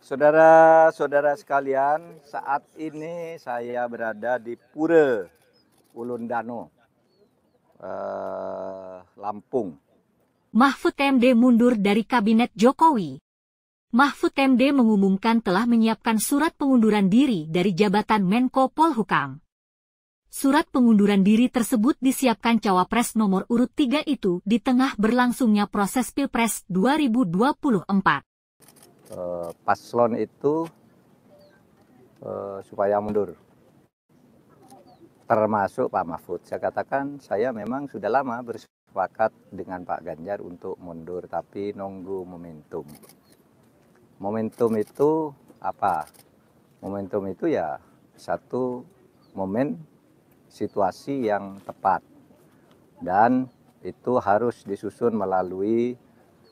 Saudara-saudara sekalian, saat ini saya berada di Pura Ulundano, eh, Lampung. Mahfud MD mundur dari Kabinet Jokowi. Mahfud MD mengumumkan telah menyiapkan surat pengunduran diri dari jabatan Menko Polhukam. Surat pengunduran diri tersebut disiapkan cawapres nomor urut 3 itu di tengah berlangsungnya proses Pilpres 2024. Eh, paslon itu eh, supaya mundur. Termasuk Pak Mahfud. Saya katakan saya memang sudah lama bersepakat dengan Pak Ganjar untuk mundur, tapi nunggu momentum. Momentum itu apa? Momentum itu ya satu momen situasi yang tepat dan itu harus disusun melalui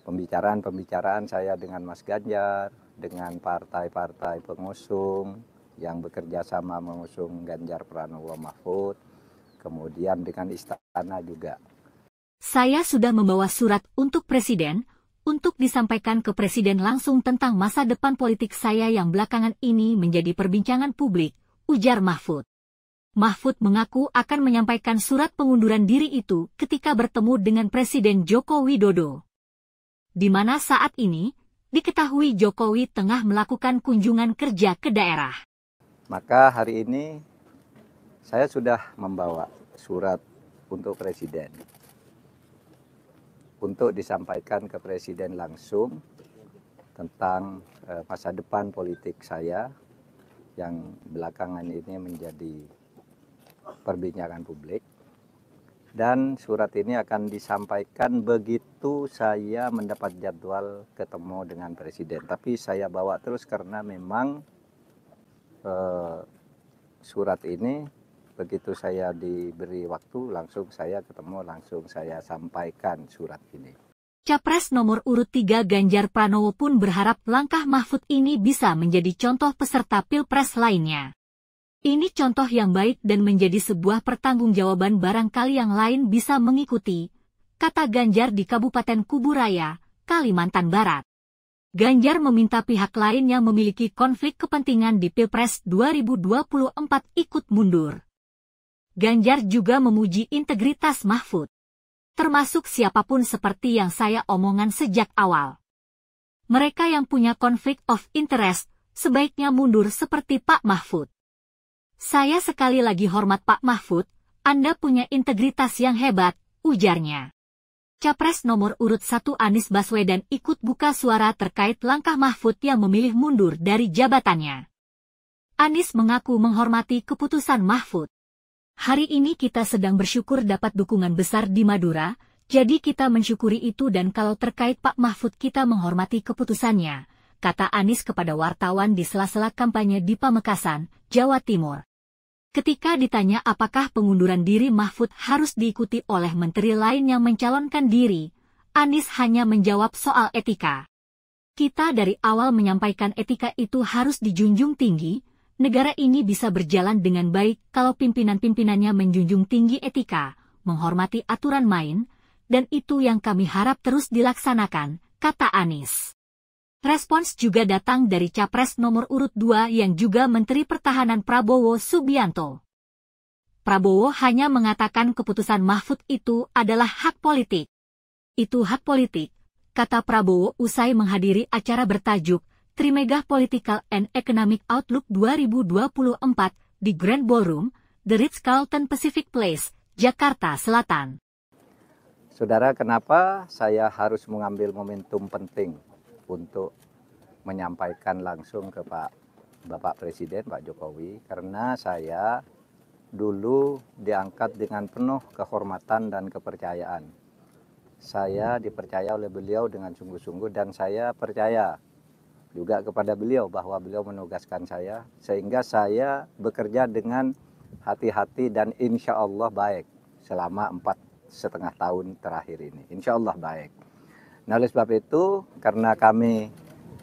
pembicaraan-pembicaraan saya dengan Mas Ganjar, dengan partai-partai pengusung yang bekerja sama mengusung Ganjar Pranowo Mahfud, kemudian dengan istana juga. Saya sudah membawa surat untuk Presiden untuk disampaikan ke Presiden langsung tentang masa depan politik saya yang belakangan ini menjadi perbincangan publik, ujar Mahfud. Mahfud mengaku akan menyampaikan surat pengunduran diri itu ketika bertemu dengan Presiden Joko Widodo di mana saat ini diketahui Jokowi tengah melakukan kunjungan kerja ke daerah. Maka hari ini saya sudah membawa surat untuk Presiden untuk disampaikan ke Presiden langsung tentang eh, masa depan politik saya yang belakangan ini menjadi perbincangan publik dan surat ini akan disampaikan begitu saya mendapat jadwal ketemu dengan presiden. Tapi saya bawa terus karena memang eh, surat ini begitu saya diberi waktu langsung saya ketemu langsung saya sampaikan surat ini. Capres nomor urut 3 Ganjar Pranowo pun berharap langkah Mahfud ini bisa menjadi contoh peserta pilpres lainnya. Ini contoh yang baik dan menjadi sebuah pertanggungjawaban barangkali yang lain bisa mengikuti, kata Ganjar di Kabupaten Kuburaya, Kalimantan Barat. Ganjar meminta pihak lain yang memiliki konflik kepentingan di Pilpres 2024 ikut mundur. Ganjar juga memuji integritas Mahfud. Termasuk siapapun seperti yang saya omongan sejak awal. Mereka yang punya konflik of interest, sebaiknya mundur seperti Pak Mahfud. Saya sekali lagi hormat Pak Mahfud, Anda punya integritas yang hebat, ujarnya. Capres nomor urut 1 Anies Baswedan ikut buka suara terkait langkah Mahfud yang memilih mundur dari jabatannya. Anies mengaku menghormati keputusan Mahfud. Hari ini kita sedang bersyukur dapat dukungan besar di Madura, jadi kita mensyukuri itu dan kalau terkait Pak Mahfud kita menghormati keputusannya, kata Anis kepada wartawan di sela-sela kampanye di Pamekasan, Jawa Timur. Ketika ditanya apakah pengunduran diri Mahfud harus diikuti oleh menteri lain yang mencalonkan diri, Anis hanya menjawab soal etika. Kita dari awal menyampaikan etika itu harus dijunjung tinggi, negara ini bisa berjalan dengan baik kalau pimpinan-pimpinannya menjunjung tinggi etika, menghormati aturan main, dan itu yang kami harap terus dilaksanakan, kata Anis. Respons juga datang dari capres nomor urut 2 yang juga Menteri Pertahanan Prabowo Subianto. Prabowo hanya mengatakan keputusan Mahfud itu adalah hak politik. Itu hak politik, kata Prabowo usai menghadiri acara bertajuk Trimegah Political and Economic Outlook 2024 di Grand Ballroom, The Ritz-Carlton Pacific Place, Jakarta Selatan. Saudara, kenapa saya harus mengambil momentum penting untuk menyampaikan langsung ke Pak Bapak Presiden Pak Jokowi karena saya dulu diangkat dengan penuh kehormatan dan kepercayaan. Saya dipercaya oleh beliau dengan sungguh-sungguh dan saya percaya juga kepada beliau bahwa beliau menugaskan saya sehingga saya bekerja dengan hati-hati dan insya Allah baik selama empat setengah tahun terakhir ini. Insya Allah baik. Nah, oleh sebab itu, karena kami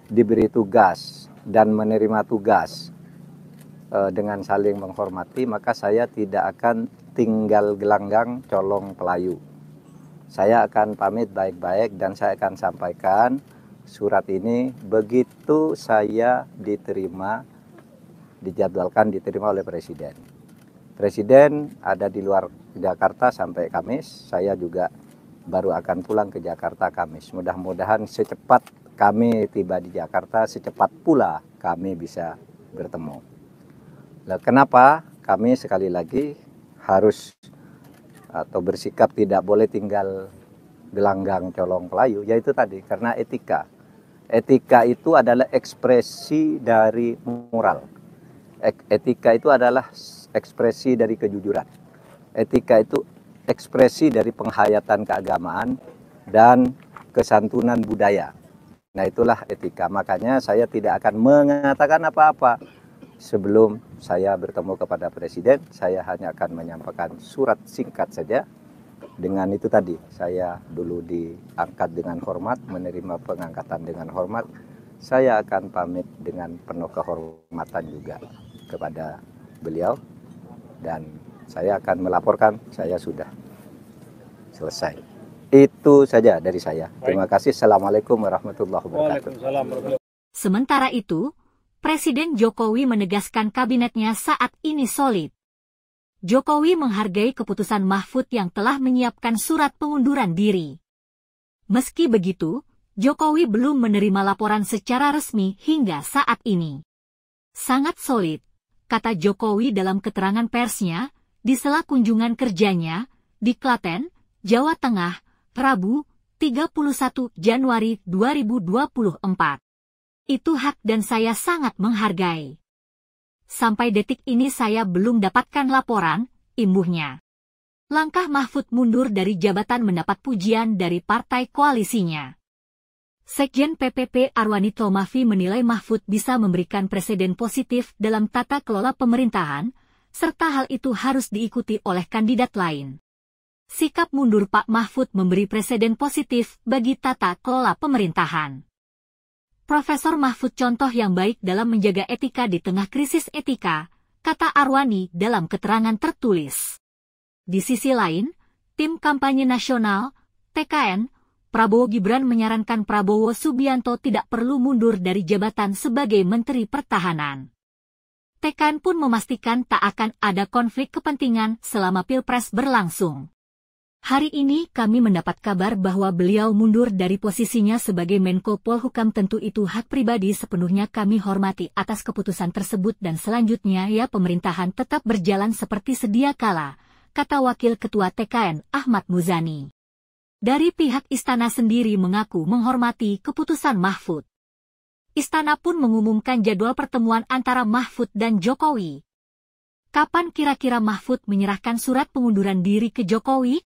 diberi tugas dan menerima tugas eh, dengan saling menghormati, maka saya tidak akan tinggal gelanggang colong pelayu. Saya akan pamit baik-baik dan saya akan sampaikan surat ini begitu saya diterima, dijadwalkan diterima oleh Presiden. Presiden ada di luar Jakarta sampai Kamis, saya juga baru akan pulang ke Jakarta Kamis. Mudah-mudahan secepat kami tiba di Jakarta, secepat pula kami bisa bertemu. Nah, kenapa kami sekali lagi harus atau bersikap tidak boleh tinggal gelanggang colong Melayu, yaitu tadi karena etika. Etika itu adalah ekspresi dari moral. Etika itu adalah ekspresi dari kejujuran. Etika itu ekspresi dari penghayatan keagamaan dan kesantunan budaya. Nah, itulah etika. Makanya saya tidak akan mengatakan apa-apa sebelum saya bertemu kepada presiden, saya hanya akan menyampaikan surat singkat saja. Dengan itu tadi, saya dulu diangkat dengan hormat, menerima pengangkatan dengan hormat. Saya akan pamit dengan penuh kehormatan juga kepada beliau dan saya akan melaporkan saya sudah selesai. Itu saja dari saya. Terima kasih. Assalamualaikum warahmatullahi wabarakatuh. Sementara itu, Presiden Jokowi menegaskan kabinetnya saat ini solid. Jokowi menghargai keputusan Mahfud yang telah menyiapkan surat pengunduran diri. Meski begitu, Jokowi belum menerima laporan secara resmi hingga saat ini. Sangat solid, kata Jokowi dalam keterangan persnya, di sela kunjungan kerjanya di Klaten, Jawa Tengah, Rabu, 31 Januari 2024. Itu hak dan saya sangat menghargai. Sampai detik ini saya belum dapatkan laporan, imbuhnya. Langkah Mahfud mundur dari jabatan mendapat pujian dari partai koalisinya. Sekjen PPP Arwani Tomafi menilai Mahfud bisa memberikan presiden positif dalam tata kelola pemerintahan, serta hal itu harus diikuti oleh kandidat lain. Sikap mundur Pak Mahfud memberi presiden positif bagi tata kelola pemerintahan. Profesor Mahfud contoh yang baik dalam menjaga etika di tengah krisis etika, kata Arwani dalam keterangan tertulis. Di sisi lain, tim kampanye nasional, TKN, Prabowo Gibran menyarankan Prabowo Subianto tidak perlu mundur dari jabatan sebagai Menteri Pertahanan. Tekan pun memastikan tak akan ada konflik kepentingan selama Pilpres berlangsung. Hari ini kami mendapat kabar bahwa beliau mundur dari posisinya sebagai Menko Polhukam tentu itu hak pribadi sepenuhnya kami hormati atas keputusan tersebut dan selanjutnya ya pemerintahan tetap berjalan seperti sedia kala, kata Wakil Ketua TKN Ahmad Muzani. Dari pihak istana sendiri mengaku menghormati keputusan Mahfud istana pun mengumumkan jadwal pertemuan antara Mahfud dan Jokowi. Kapan kira-kira Mahfud menyerahkan surat pengunduran diri ke Jokowi?